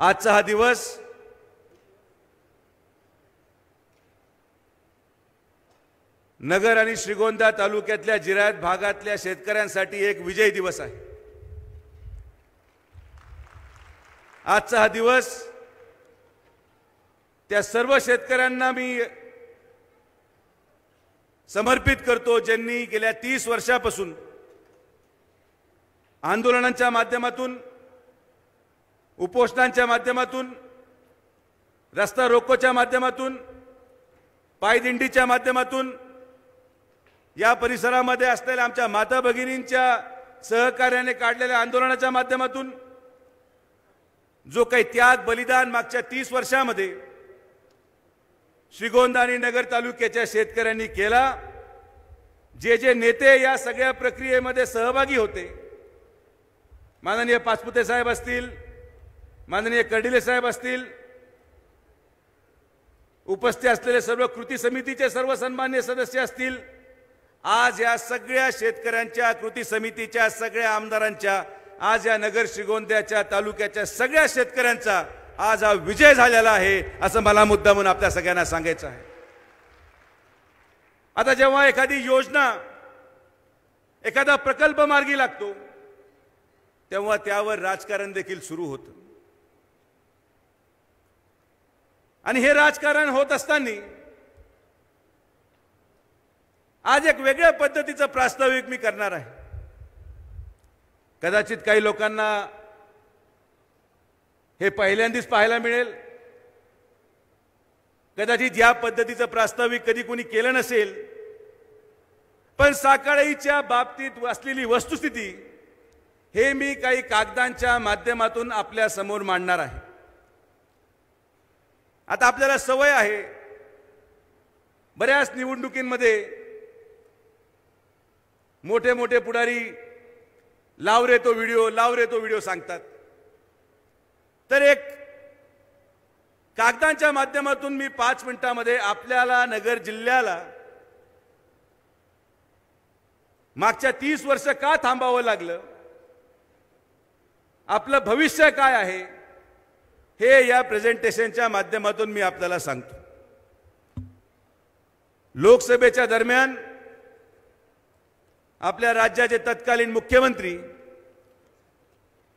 आजचा हा दिवस नगर आणि श्रीगोंदा तालुक्यातल्या जिरायत भागातल्या शेतकऱ्यांसाठी एक विजय दिवस आहे आजचा हा दिवस त्या सर्व शेतकऱ्यांना मी समर्पित करतो ज्यांनी गेल्या तीस वर्षापासून आंदोलनांच्या माध्यमातून उपोषणांच्या माध्यमातून रस्ता रोकोच्या माध्यमातून पायदिंडीच्या माध्यमातून या परिसरामध्ये असलेल्या आमच्या माता भगिनींच्या सहकार्याने काढलेल्या आंदोलनाच्या माध्यमातून जो काही त्याग बलिदान मागच्या तीस वर्षामध्ये श्रीगोंदा आणि नगर तालुक्याच्या शेतकऱ्यांनी केला जे जे नेते या सगळ्या प्रक्रियेमध्ये सहभागी होते माननीय पाचपुते साहेब असतील माननीय कर्डिले साहेब असतील उपस्थित असलेले सर्व कृती समितीचे सर्व सन्मान्य सदस्य असतील आज या सगळ्या शेतकऱ्यांच्या कृती समितीच्या सगळ्या आमदारांच्या आज या नगर श्रीगोंद्याच्या तालुक्याच्या सगळ्या शेतकऱ्यांचा आज हा विजय झालेला आहे असं मला मुद्दा म्हणून आपल्या सगळ्यांना सांगायचं आहे आता जेव्हा एखादी योजना एखादा प्रकल्प मार्गी लागतो तेव्हा त्यावर राजकारण देखील सुरू होतं आणि हे राजकारण होत असताना आज एक वेगळ्या पद्धतीचं प्रास्ताविक मी करणार आहे कदाचित काही लोकांना हे पहिल्यांदाच पाहायला मिळेल कदाचित या पद्धतीचं प्रास्ताविक कधी कोणी केलं नसेल पण साकाळीच्या बाबतीत असलेली वस्तुस्थिती हे मी काही कागदांच्या माध्यमातून आपल्या समोर मांडणार आहे आता आपल्याला सवय आहे बऱ्याच निवडणुकींमध्ये मोठे मोठे पुढारी लाव रे तो व्हिडिओ लाव रे तो व्हिडिओ सांगतात तर एक कागदांच्या माध्यमातून मी पाच मिनिटामध्ये आपल्याला नगर जिल्ह्याला मागच्या तीस वर्ष का थांबावं लागलं आपलं भविष्य काय आहे हे या प्रेझेंटेशनच्या माध्यमातून मी आपल्याला सांगतो लोकसभेच्या दरम्यान आपल्या राज्याचे तत्कालीन मुख्यमंत्री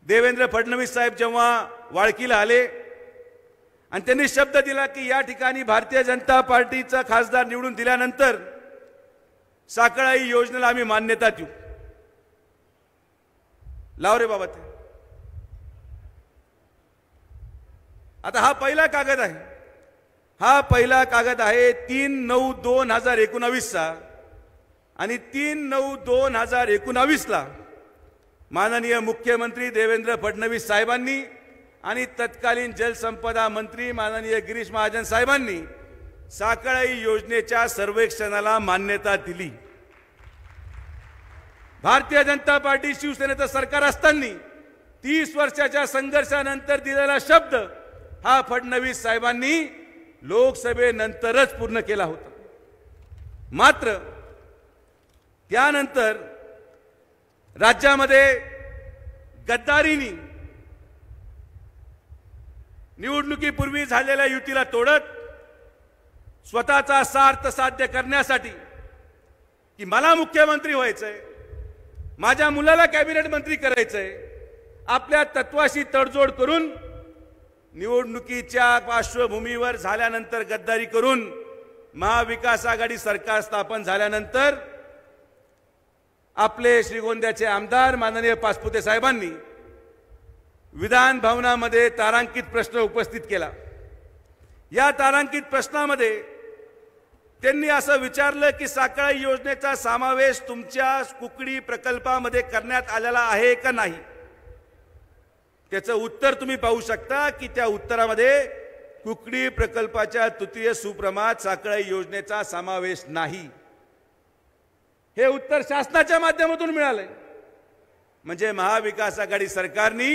देवेंद्र फडणवीस साहेब जेव्हा वाळकीला आले आणि त्यांनी शब्द दिला की या ठिकाणी भारतीय जनता पार्टीचा खासदार निवडून दिल्यानंतर साकळाई योजनेला आम्ही मान्यता देऊ लावरे बाबा ते आता हा पहिला कागद आहे हा पहिला कागद आहे तीन नऊ दोन हजार एकोणावीसचा आणि तीन नऊ दोन हजार एकोणावीसला माननीय मुख्यमंत्री देवेंद्र फडणवीस साहेबांनी आणि तत्कालीन जलसंपदा मंत्री माननीय गिरीश महाजन साहेबांनी साखळाई योजनेच्या सर्वेक्षणाला मान्यता दिली भारतीय जनता पार्टी शिवसेनेचं सरकार असताना तीस वर्षाच्या संघर्षानंतर दिलेला शब्द हा फडणवीस साहेबांनी लोकसभेनंतरच पूर्ण केला होता मात्र त्यानंतर राज्यामध्ये गद्दारीनी निवडणुकीपूर्वी झालेल्या युतीला तोडत स्वतःचा सार्थ साध्य करण्यासाठी की मला मुख्यमंत्री व्हायचंय माझ्या मुलाला कॅबिनेट मंत्री करायचंय आपल्या तत्वाशी तडजोड करून निवडणुकीच्या पार्श्वभूमीवर झाल्यानंतर गद्दारी करून महाविकास आघाडी सरकार स्थापन झाल्यानंतर आपले श्रीगोंद्याचे आमदार माननीय पासपुते साहेबांनी विधान भवनामध्ये तारांकित प्रश्न उपस्थित केला या तारांकित प्रश्नामध्ये त्यांनी असं विचारलं की साखळी योजनेचा समावेश तुमच्या कुकडी प्रकल्पामध्ये करण्यात आलेला आहे का नाही त्याचं उत्तर तुम्ही पाहू शकता की त्या उत्तरामध्ये कुकडी प्रकल्पाच्या तृतीय सुप्रमात साखळी योजनेचा समावेश नाही हे उत्तर शासनाच्या माध्यमातून मिळालंय म्हणजे महाविकास आघाडी सरकारनी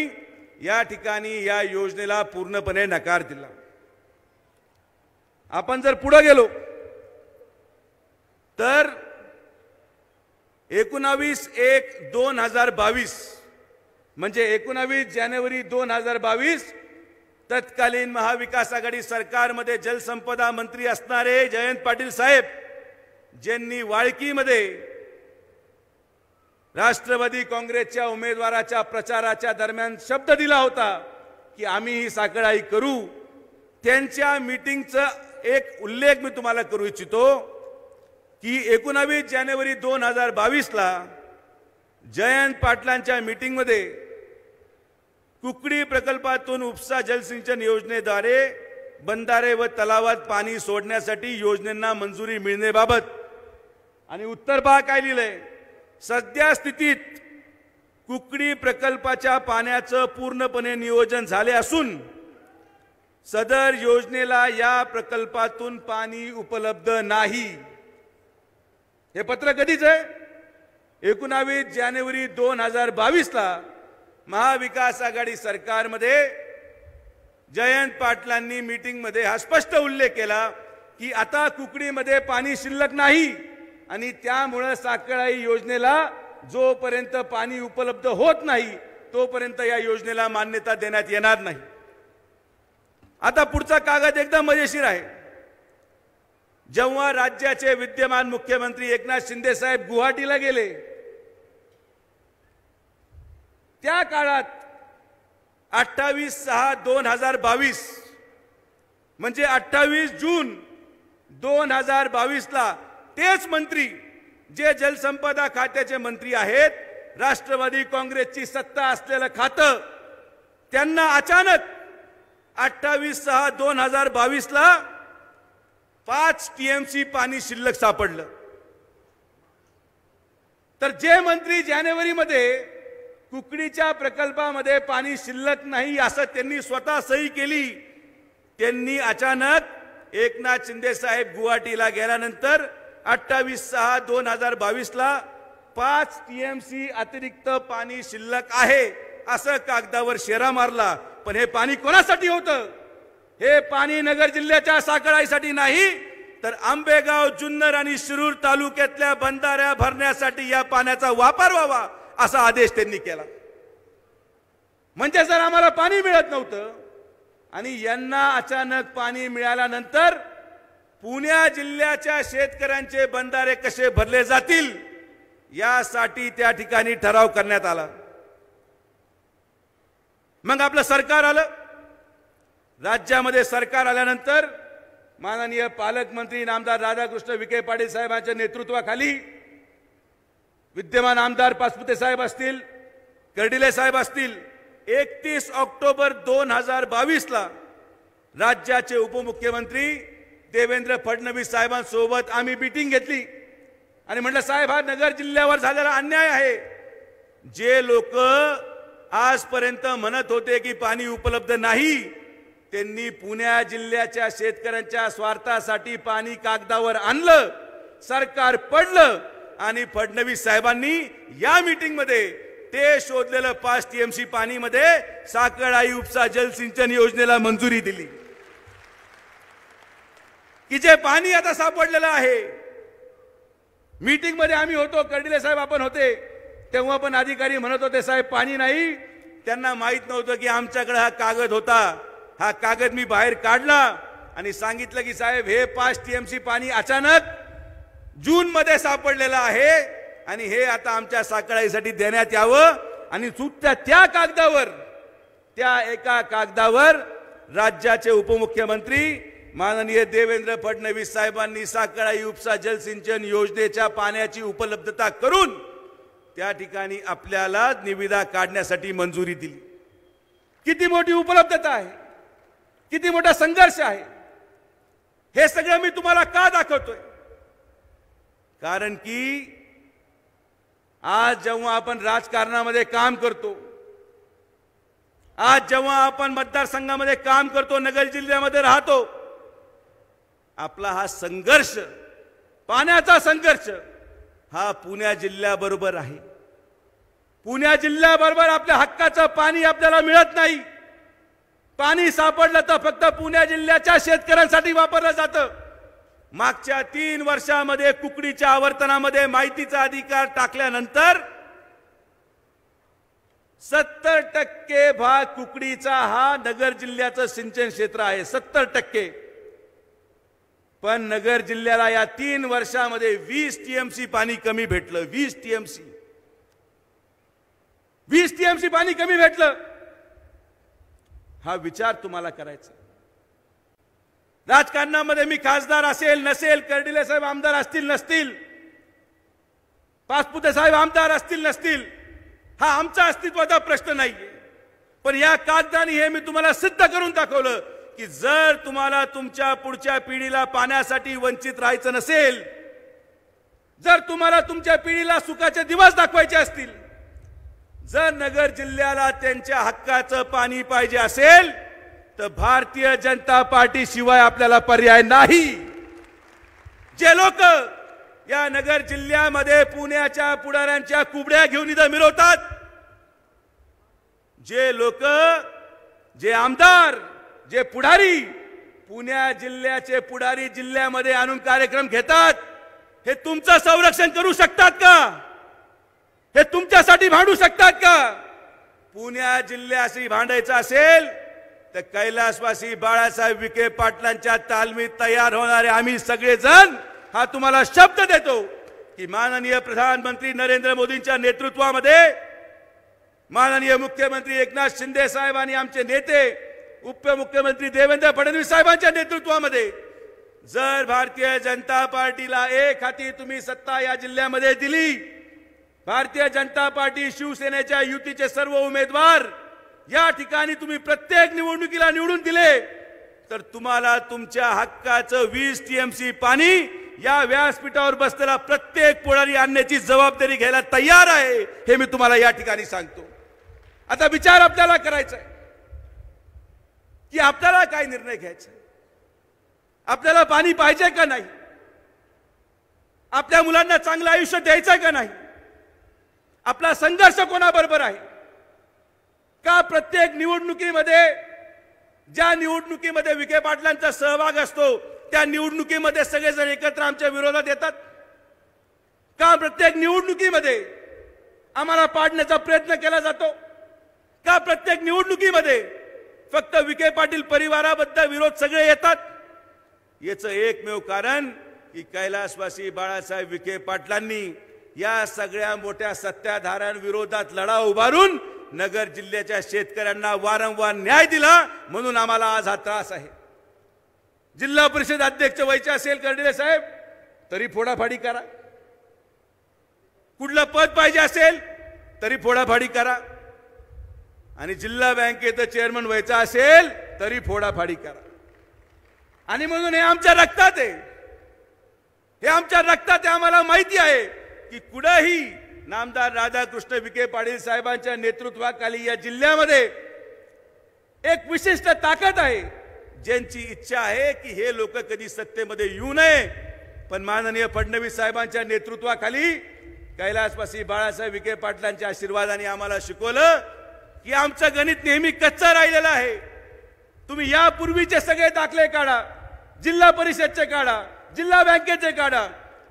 या ठिकाणी या योजनेला पूर्णपणे नकार दिला आपण जर पुढे गेलो तर एकोणावीस एक दोन हजार बावीस म्हणजे एकोणावीस जानेवारी दोन हजार बावीस तत्कालीन महाविकास आघाडी सरकारमध्ये जलसंपदा मंत्री असणारे जयंत पाटील साहेब ज्यांनी वाळकीमध्ये राष्ट्रवादी काँग्रेसच्या उमेदवाराच्या प्रचाराच्या दरम्यान शब्द दिला होता की आम्ही ही साखळाई करू त्यांच्या मीटिंगचा एक उल्लेख मी तुम्हाला करू इच्छितो की एकोणावीस जानेवारी दोन हजार बावीसला जयंत पाटलांच्या मीटिंगमध्ये कुकडी प्रकल्पातून उपसा जलसिंचन योजनेद्वारे बंधारे व तलावात पाणी सोडण्यासाठी योजनेंना मंजुरी मिळण्याबाबत आणि उत्तर भाग काय लिहिलंय सध्या स्थितीत कुकडी प्रकल्पाच्या पाण्याचं पूर्णपणे नियोजन झाले असून सदर योजनेला या प्रकल्पातून पाणी उपलब्ध नाही हे पत्र कधीच आहे एकोणावीस जानेवारी दोन हजार बावीसला महाविकास आघाडी सरकारमध्ये जयंत पाटलांनी मीटिंगमध्ये हा स्पष्ट उल्लेख केला की आता कुकडीमध्ये पाणी शिल्लक नाही आणि त्यामुळं साकळाई योजनेला जोपर्यंत पाणी उपलब्ध होत नाही तोपर्यंत या योजनेला मान्यता देण्यात येणार नाही आता पुढचा कागद एकदम मजेशीर आहे जेव्हा राज्याचे विद्यमान मुख्यमंत्री एकनाथ शिंदे साहेब गुवाहाटीला गेले त्या काळात अठ्ठावीस सहा दोन हजार बावीस म्हणजे अठ्ठावीस जून दोन हजार बावीसला तेच मंत्री जे जलसंपदा खात्याचे मंत्री आहेत राष्ट्रवादी काँग्रेसची सत्ता असलेलं खातं त्यांना अचानक अठ्ठावीस सहा दोन हजार बावीसला पाच टीएमसी पाणी शिल्लक सापडलं तर जे मंत्री जानेवारीमध्ये कुकडीच्या प्रकल्पामध्ये पाणी शिल्लक नाही असं त्यांनी स्वतः सही केली त्यांनी अचानक एकनाथ शिंदे साहेब गुवाहाटीला गेल्यानंतर अठ्ठावीस सहा दोन हजार ला पाच टीएमसी अतिरिक्त पाणी शिल्लक आहे असं कागदावर शेरा मारला पण हे पाणी कोणासाठी होतं हे पाणी नगर जिल्ह्याच्या साखळाईसाठी नाही तर आंबेगाव जुन्नर आणि शिरूर तालुक्यातल्या बंधाऱ्या भरण्यासाठी या पाण्याचा वापर व्हावा असा आदेश त्यांनी केला म्हणजे जर आम्हाला पाणी मिळत नव्हतं आणि यांना अचानक पाणी मिळाल्यानंतर पुण्या जिल्ह्याच्या शेतकऱ्यांचे बंधारे कसे भरले जातील यासाठी त्या ठिकाणी ठराव करण्यात आला मग आपलं सरकार आलं राज्यामध्ये सरकार आल्यानंतर माननीय पालकमंत्री नामदार राधाकृष्ण विखे पाटील साहेबांच्या नेतृत्वाखाली विद्यमान आमदार पासपुते साहेब असतील कर्डिले साहेब असतील एकतीस ऑक्टोबर दोन हजार बावीसला राज्याचे उपमुख्यमंत्री देवेंद्र फडणवीस साहेबांसोबत आम्ही मिटिंग घेतली आणि म्हटलं साहेब हा नगर जिल्ह्यावर झालेला अन्याय आहे जे लोक आजपर्यंत म्हणत होते की पाणी उपलब्ध नाही त्यांनी पुण्या जिल्ह्याच्या शेतकऱ्यांच्या स्वार्थासाठी पाणी कागदावर आणलं सरकार पडलं आणि फडणवीस साहेबांनी या मीटिंगमध्ये ते शोधलेलं पाच टीएमसी पाणीमध्ये साखर आई उपसा जलसिंचन योजनेला मंजुरी दिली की जे पाणी आता सापडलेलं आहे मीटिंग मध्ये आम्ही होतो कर्डिले साहेब आपण होते तेव्हा पण अधिकारी म्हणत होते साहेब पाणी नाही त्यांना माहीत नव्हतं की आमच्याकडे हा कागद होता हा कागद मी बाहेर काढला आणि सांगितलं की साहेब हे पाच टीएमसी पाणी अचानक मध्ये सापडलेला आहे आणि हे आता आमच्या साकळाईसाठी देण्यात यावं आणि चुकत्या त्या कागदावर त्या एका कागदावर राज्याचे उपमुख्यमंत्री माननीय देवेंद्र फडणवीस साहेबांनी साकळाई उपसा जलसिंचन योजनेच्या पाण्याची उपलब्धता करून त्या ठिकाणी आपल्याला निविदा काढण्यासाठी मंजुरी दिली किती मोठी उपलब्धता आहे किती मोठा संघर्ष आहे हे सगळं मी तुम्हाला का दाखवतोय कारण की आज जेव्हा आपण राजकारणामध्ये काम करतो आज जेव्हा आपण मतदारसंघामध्ये काम करतो नगर जिल्ह्यामध्ये राहतो आपला हा संघर्ष पाण्याचा संघर्ष हा पुण्या जिल्ह्याबरोबर आहे पुण्या जिल्ह्याबरोबर आपल्या हक्काचं पाणी आपल्याला मिळत नाही पाणी सापडलं तर फक्त पुण्या जिल्ह्याच्या शेतकऱ्यांसाठी वापरलं जातं मागच्या तीन वर्षामध्ये कुकडीच्या आवर्तनामध्ये माहितीचा अधिकार टाकल्यानंतर सत्तर टक्के भाग कुकडीचा हा नगर जिल्ह्याचं सिंचन क्षेत्र आहे सत्तर टक्के पण नगर जिल्ह्याला या तीन वर्षामध्ये वीस टीएमसी पाणी कमी भेटलं वीस टीएमसी वीस टीएमसी पाणी कमी भेटलं हा विचार तुम्हाला करायचा राजकारणामध्ये मी खासदार असेल नसेल कर्डिले साहेब आमदार असतील नसतील पासपुते साहेब आमदार असतील नसतील हा आमचा अस्तित्वाचा प्रश्न नाही पण या कागदाने हे मी तुम्हाला सिद्ध करून दाखवलं की जर तुम्हाला तुमच्या पुढच्या पिढीला पाण्यासाठी वंचित राहायचं नसेल जर तुम्हाला तुमच्या पिढीला सुखाचे दिवस दाखवायचे असतील जर नगर जिल्ह्याला त्यांच्या हक्काचं पाणी पाहिजे असेल तर भारतीय जनता पार्टी शिवाय आपल्याला पर्याय नाही जे लोक या नगर जिल्ह्यामध्ये पुण्याच्या पुढाऱ्यांच्या कुबड्या घेऊन इथं मिरवतात जे लोक जे आमदार जे पुढारी पुण्या जिल्ह्याचे पुढारी जिल्ह्यामध्ये आणून कार्यक्रम घेतात हे तुमचं संरक्षण करू शकतात का हे तुमच्यासाठी भांडू शकतात का पुण्या जिल्ह्याशी भांडायचं असेल तर कैलासवासी बाळासाहेब विखे पाटलांच्या तालमीत तयार होणारे आम्ही सगळेजण हा तुम्हाला शब्द देतो की माननीय प्रधानमंत्री नरेंद्र मोदींच्या नेतृत्वामध्ये माननीय मुख्यमंत्री एकनाथ शिंदे साहेब आणि आमचे नेते उपमुख्यमंत्री देवेंद्र फडणवीस साहेबांच्या नेतृत्वामध्ये जर भारतीय जनता पार्टीला एक हाती तुम्ही सत्ता या जिल्ह्यामध्ये दिली भारतीय जनता पार्टी शिवसेनेच्या युतीचे सर्व उमेदवार या ठिकाणी तुम्ही प्रत्येक निवडणुकीला निवडून दिले तर तुम्हाला तुमच्या हक्काचं वीस टीएमसी पाणी या व्यासपीठावर बसलेला प्रत्येक पुढारी आणण्याची जबाबदारी घ्यायला तयार आहे हे मी तुम्हाला या ठिकाणी सांगतो आता विचार आपल्याला करायचा आहे की आपल्याला काय निर्णय घ्यायचा आपल्याला पाणी पाहिजे का नाही आपल्या मुलांना चांगलं आयुष्य द्यायचं का नाही आपला संघर्ष कोणाबरोबर आहे का प्रत्येक निवडणुकीमध्ये ज्या निवडणुकीमध्ये विखे पाटलांचा सहभाग असतो त्या निवडणुकीमध्ये सगळेजण एकत्र आमच्या विरोधात येतात का प्रत्येक निवडणुकीमध्ये आम्हाला पाडण्याचा प्रयत्न केला जातो का प्रत्येक निवडणुकीमध्ये फक्त विखे पाटील परिवाराबद्दल विरोध सगळे येतात याचं एकमेव कारण की कैलासवासी बाळासाहेब विखे पाटलांनी या सगळ्या मोठ्या सत्ताधाऱ्यांविरोधात लढा उभारून नगर जिल्ह्याच्या शेतकऱ्यांना वारंवार न्याय दिला म्हणून आम्हाला आज हा त्रास आहे जिल्हा परिषद अध्यक्ष व्हायचे असेल कर्डिले साहेब तरी फोडाफाडी करा कुठलं पद पाहिजे असेल तरी फोडाफाडी करा आणि जिल्हा बँकेचं चेअरमन व्हायचं असेल तरी फोडाफाडी करा आणि म्हणून हे आमच्या रक्तात आहे हे आमच्या रक्तात आम्हाला माहिती आहे की कुठंही नामदार राधाकृष्ण विखे पाटील साहेबांच्या नेतृत्वाखाली या जिल्ह्यामध्ये एक विशिष्ट ताकद आहे ज्यांची इच्छा आहे की हे लोक कधी सत्तेमध्ये येऊ नये पण माननीय फडणवीस साहेबांच्या नेतृत्वाखाली कैलासवासी बाळासाहेब विखे पाटलांच्या आशीर्वादाने आम्हाला शिकवलं की आमचं गणित नेहमी कच्चा राहिलेलं आहे तुम्ही यापूर्वीचे सगळे दाखले काढा जिल्हा परिषदचे काढा जिल्हा बँकेचे काढा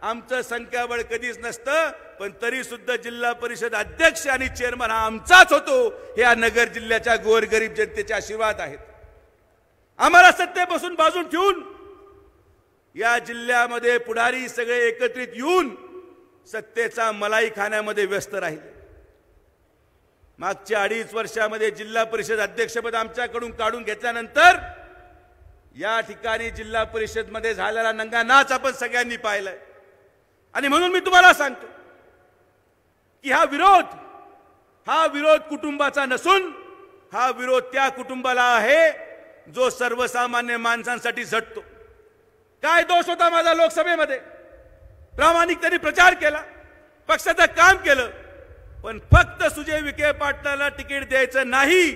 आमचं संख्याबळ कधीच नसतं पण तरी सुद्धा जिल्हा परिषद अध्यक्ष आणि चेअरमन हा आमचाच होतो हे या नगर जिल्ह्याच्या गोरगरीब जनतेचे आशीर्वाद आहेत आम्हाला सत्तेपासून बाजून ठेवून या जिल्ह्यामध्ये पुढारी सगळे एकत्रित येऊन सत्तेचा मलाई खाण्यामध्ये व्यस्त राहिले मागच्या अडीच वर्षामध्ये जिल्हा परिषद अध्यक्षपद आमच्याकडून काढून घेतल्यानंतर या ठिकाणी जिल्हा परिषदमध्ये झालेला नंगा नाच आपण सगळ्यांनी पाहिलाय आणि म्हणून मी तुम्हाला सांगतो की हा विरोध हा विरोध कुटुंबाचा नसून हा विरोध त्या कुटुंबाला आहे जो सर्वसामान्य माणसांसाठी झटतो काय दोष होता माझा लोकसभेमध्ये प्रामाणिकतेने प्रचार केला पक्षाचं काम केलं पण फक्त सुजय विखे पाटलाला तिकीट द्यायचं नाही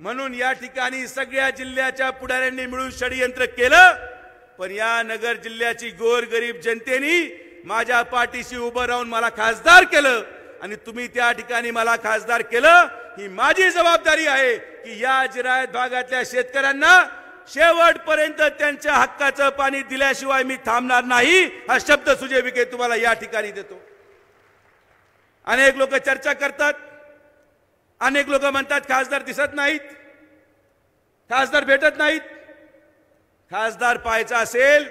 म्हणून या ठिकाणी सगळ्या जिल्ह्याच्या पुढाऱ्यांनी मिळून षडयंत्र केलं पण या नगर जिल्ह्याची गोरगरीब जनतेनी माझ्या पाठीशी उभं राहून मला खासदार केलं आणि तुम्ही त्या ठिकाणी मला खासदार केलं ही माझी जबाबदारी आहे की या जिरायत भागातल्या शेतकऱ्यांना शेवटपर्यंत त्यांच्या हक्काचं पाणी दिल्याशिवाय मी थांबणार नाही हा शब्द सुजय विखे तुम्हाला या ठिकाणी देतो अनेक लोक चर्चा करतात अनेक लोक म्हणतात खासदार दिसत नाहीत खासदार भेटत नाहीत खासदार पाहायचा असेल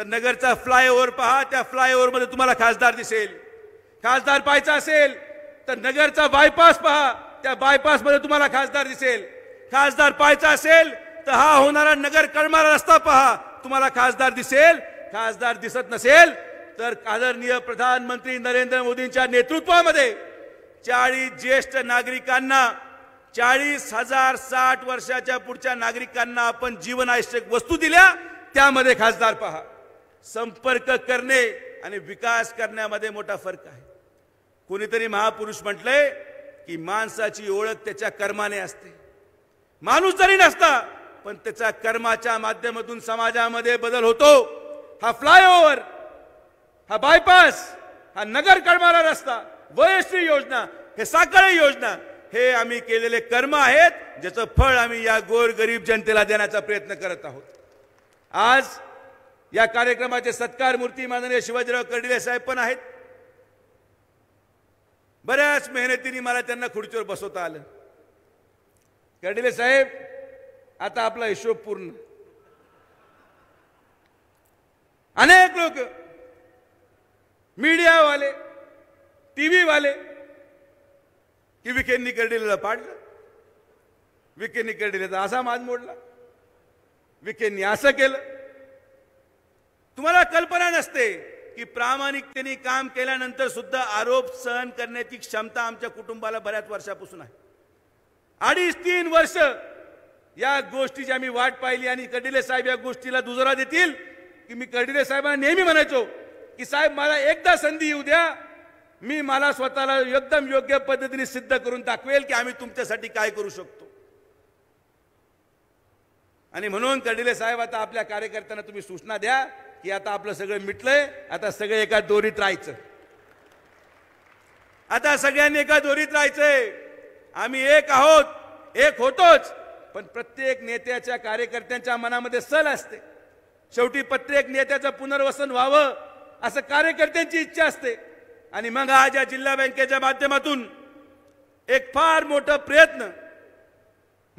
तर नगरचा फ्लायओव्हर पहा त्या मध्ये तुम्हाला खासदार दिसेल खासदार पाहायचा असेल तर नगरचा बायपास पहा त्या बायपासमध्ये तुम्हाला खासदार दिसेल खासदार पाहायचा असेल तर हा होणारा नगर कळमारा रस्ता पहा तुम्हाला खासदार दिसेल खासदार दिसत नसेल तर आदरणीय प्रधानमंत्री नरेंद्र मोदींच्या नेतृत्वामध्ये चाळीस ज्येष्ठ नागरिकांना चाळीस हजार साठ वर्षाच्या पुढच्या नागरिकांना आपण जीवनावश्यक वस्तू दिल्या त्यामध्ये खासदार पहा संपर्क करणे आणि विकास करण्यामध्ये मोठा फरक आहे कोणीतरी महापुरुष म्हटलंय की माणसाची ओळख त्याच्या कर्माने असते माणूस जरी नसता पण त्याच्या कर्माच्या माध्यमातून समाजामध्ये बदल होतो हा फ्लायओव्हर हा बायपास हा नगर करणारा रस्ता वयश्री योजना हे साखळी योजना हे आम्ही केलेले कर्म आहेत ज्याचं फळ आम्ही या गोर गरीब जनतेला देण्याचा प्रयत्न करत आहोत आज या कार्यक्रमाचे सत्कार मूर्ती माननीय शिवाजीराव कर्डिले साहेब पण आहेत बऱ्याच मेहनतीने मला त्यांना खुर्चीवर बसवता आलं कर्डिले साहेब आता आपला हिशोब पूर्ण अनेक लोक मीडियावाले टीव्हीवाले की विखेंनी कर्डिलेला पाडलं विखेंनी कर्डिलेचा असा मान मोडला विखेंनी असं केलं तुम्हाला कल्पना नसते की प्रामाणिकतेने काम केल्यानंतर सुद्धा आरोप सहन करण्याची क्षमता आमच्या कुटुंबाला बऱ्याच वर्षापासून आहे अडीच तीन वर्ष या गोष्टीची आम्ही वाट पाहिली आणि कडिले साहेब या गोष्टीला दुजोरा देतील की मी कडिले साहेबांना नेहमी म्हणायचो की साहेब मला एकदा संधी येऊ द्या मी मला स्वतःला एकदम योग्य पद्धतीने सिद्ध करून दाखवेल की आम्ही तुमच्यासाठी काय करू शकतो आणि म्हणून कडिले साहेब आता आपल्या कार्यकर्त्यांना तुम्ही सूचना द्या की आता आपलं सगळं मिटलंय आता सगळं एका दोरीत राहायचं आता सगळ्यांनी एका दोरीत राहायचंय आम्ही एक आहोत एक होतोच पण प्रत्येक नेत्याच्या कार्यकर्त्यांच्या मनामध्ये सल असते शेवटी प्रत्येक नेत्याचं पुनर्वसन व्हावं असं कार्यकर्त्यांची इच्छा असते आणि मग आज या जिल्हा बँकेच्या माध्यमातून एक फार मोठा प्रयत्न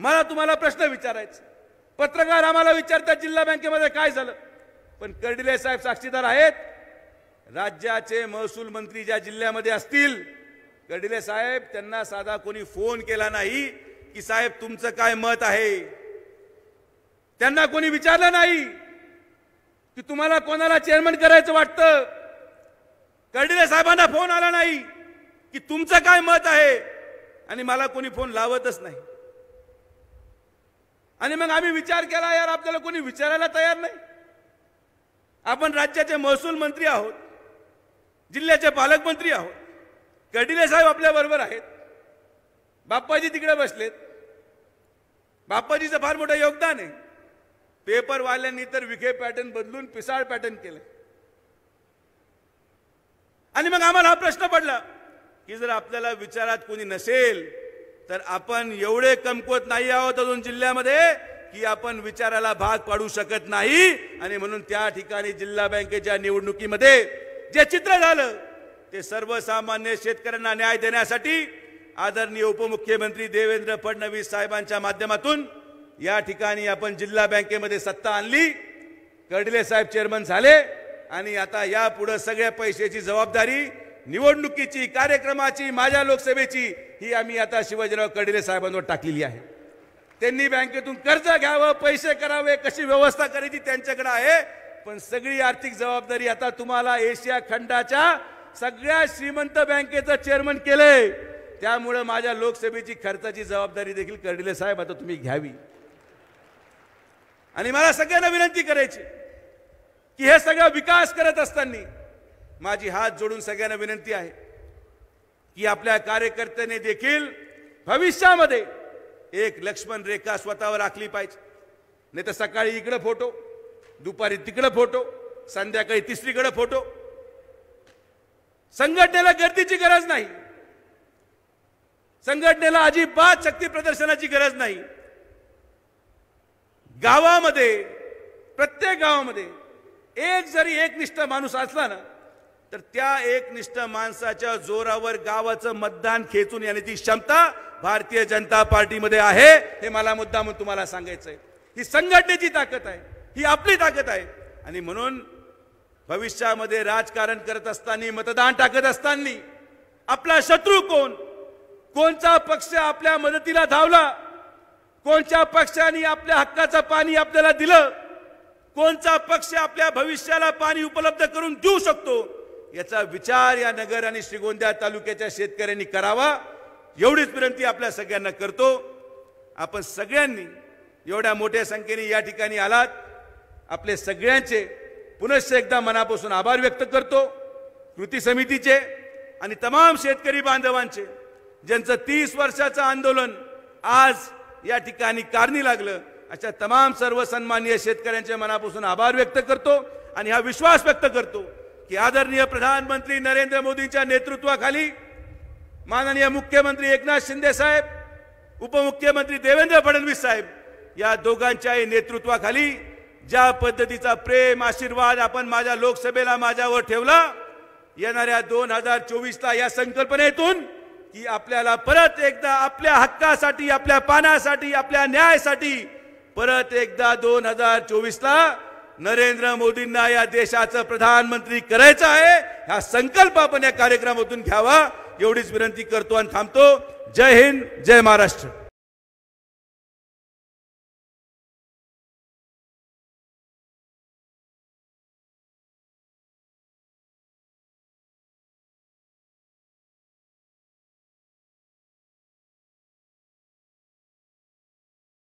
मला तुम्हाला प्रश्न विचारायचा पत्रकार आम्हाला विचारतात जिल्हा बँकेमध्ये काय झालं पण कर्डिले साहेब साक्षीदार आहेत राज्याचे महसूल मंत्री ज्या जिल्ह्यामध्ये असतील कर्डिले साहेब त्यांना साधा कोणी फोन केला नाही की साहेब तुमचं काय मत आहे त्यांना कोणी विचारलं नाही की तुम्हाला कोणाला चेअरमन करायचं वाटतं कर्डिले साहेबांना फोन आला नाही की तुमचं काय मत आहे आणि मला कोणी फोन लावतच नाही आणि मग आम्ही विचार केला यार आपल्याला कोणी विचारायला तयार नाही आपण राज्याचे महसूल मंत्री आहोत जिल्ह्याचे पालकमंत्री आहोत गडिले साहेब आपल्याबरोबर आहेत बाप्पाजी तिकडे बसलेत बाप्पाजीचं फार मोठं योगदान आहे पेपरवाल्यांनी तर विखे पॅटर्न बदलून पिसाळ पॅटर्न केलं आणि मग आम्हाला हा प्रश्न पडला की जर आपल्याला विचारात कोणी नसेल तर आपण एवढे कमकुवत नाही आहोत अजून जिल्ह्यामध्ये की आपण विचाराला भाग पाडू शकत नाही आणि म्हणून त्या ठिकाणी जिल्हा बँकेच्या निवडणुकीमध्ये जे चित्र झालं ते सर्वसामान्य शेतकऱ्यांना न्याय देण्यासाठी आदरणीय उपमुख्यमंत्री देवेंद्र फडणवीस साहेबांच्या माध्यमातून या ठिकाणी आपण जिल्हा बँकेमध्ये सत्ता आणली कडले साहेब चेअरमन झाले आणि आता यापुढे सगळ्या पैशाची जबाबदारी निवडणुकीची कार्यक्रमाची माझ्या लोकसभेची ही आम्ही आता शिवाजीराव कडले साहेबांवर टाकलेली आहे त्यांनी बँकेतून कर्ज घ्यावं पैसे करावे कशी व्यवस्था करायची त्यांच्याकडे आहे पण सगळी आर्थिक जबाबदारी आता तुम्हाला एशिया खंडाच्या सगळ्या श्रीमंत बँकेचं चेअरमन केलंय त्यामुळं माझ्या लोकसभेची खर्चाची जबाबदारी देखील कर्डिले साहेब आता तुम्ही घ्यावी आणि मला सगळ्यांना विनंती करायची की हे सगळं विकास करत असताना माझी हात जोडून सगळ्यांना विनंती आहे की आपल्या कार्यकर्त्यांनी देखील भविष्यामध्ये एक लक्ष्मण रेखा स्वतःवर आखली पाहिजे नाही तर सकाळी इकडं फोटो दुपारी तिकडं फोटो संध्याकाळी तिसरीकडं फोटो संघटनेला गर्दीची गरज नाही संघटनेला अजिबात शक्ती प्रदर्शनाची गरज नाही गावामध्ये प्रत्येक गावामध्ये एक जरी एकनिष्ठ माणूस असला ना तर त्या एकनिष्ठ माणसाच्या जोरावर गावाचं मतदान खेचून येण्याची क्षमता भारतीय जनता पार्टीमध्ये आहे हे मला मुद्दा म्हणून तुम्हाला सांगायचं आहे ही संघटनेची ताकद आहे ही आपली ताकद आहे आणि म्हणून भविष्यामध्ये राजकारण करत असताना मतदान टाकत असताना आपला शत्रू कोण कोणचा पक्ष आपल्या मदतीला धावला कोणत्या पक्षाने आपल्या हक्काचं पाणी आपल्याला दिलं कोणचा पक्ष आपल्या भविष्याला पाणी उपलब्ध करून देऊ शकतो याचा विचार या नगर आणि श्रीगोंदा तालुक्याच्या शेतकऱ्यांनी करावा एवढीच विनंती आपल्या सगळ्यांना करतो आपण सगळ्यांनी एवढ्या मोठ्या संख्येने या ठिकाणी आलात आपले सगळ्यांचे पुनश्च एकदा मनापासून आभार व्यक्त करतो कृती समितीचे आणि तमाम शेतकरी बांधवांचे ज्यांचं तीस वर्षाचं आंदोलन आज या ठिकाणी कारणी लागलं अशा तमाम सर्व सन्माननीय शेतकऱ्यांच्या मनापासून आभार व्यक्त करतो आणि हा विश्वास व्यक्त करतो की आदरणीय प्रधानमंत्री नरेंद्र मोदींच्या नेतृत्वाखाली माननीय मुख्यमंत्री एकनाथ शिंदे साहेब उपमुख्यमंत्री देवेंद्र फडणवीस साहेब या दोघांच्याही नेतृत्वाखाली ज्या पद्धतीचा प्रेम आशीर्वाद आपण माझ्या लोकसभेला माझ्यावर ठेवला येणाऱ्या दोन हजार चोवीसला या संकल्पनेतून की आपल्याला परत एकदा आपल्या हक्कासाठी आपल्या पानासाठी आपल्या न्यायासाठी परत एकदा दोन हजार चोवीसला नरेंद्र मोदींना या देशाचं प्रधानमंत्री करायचं आहे हा संकल्प आपण या कार्यक्रमातून घ्यावा एवढीच विनंती करतो आणि थांबतो जय हिंद जय महाराष्ट्र